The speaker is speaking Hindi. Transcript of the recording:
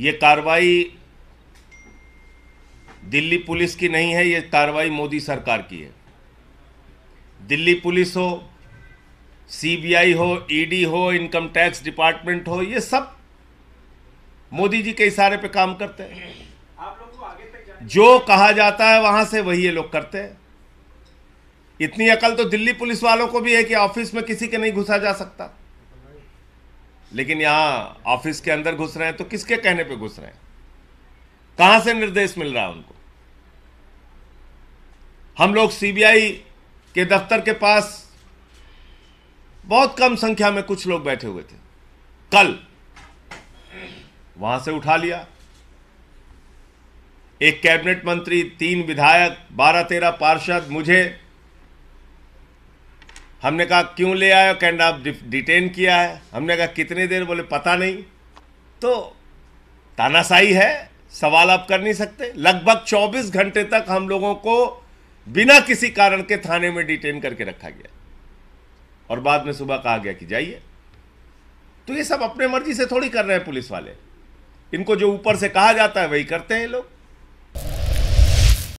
ये कार्रवाई दिल्ली पुलिस की नहीं है ये कार्रवाई मोदी सरकार की है दिल्ली पुलिस हो सीबीआई हो ईडी e हो इनकम टैक्स डिपार्टमेंट हो ये सब मोदी जी के इशारे पे काम करते हैं जो कहा जाता है वहां से वही ये लोग करते हैं इतनी अकल तो दिल्ली पुलिस वालों को भी है कि ऑफिस में किसी के नहीं घुसा जा सकता लेकिन यहां ऑफिस के अंदर घुस रहे हैं तो किसके कहने पे घुस रहे हैं कहां से निर्देश मिल रहा है उनको हम लोग सीबीआई के दफ्तर के पास बहुत कम संख्या में कुछ लोग बैठे हुए थे कल वहां से उठा लिया एक कैबिनेट मंत्री तीन विधायक बारह तेरह पार्षद मुझे हमने कहा क्यों ले आए कैंड आप डिटेन किया है हमने कहा कितनी देर बोले पता नहीं तो तानाशाही है सवाल आप कर नहीं सकते लगभग 24 घंटे तक हम लोगों को बिना किसी कारण के थाने में डिटेन करके रखा गया और बाद में सुबह कहा गया कि जाइए तो ये सब अपने मर्जी से थोड़ी कर रहे हैं पुलिस वाले इनको जो ऊपर से कहा जाता है वही करते हैं लोग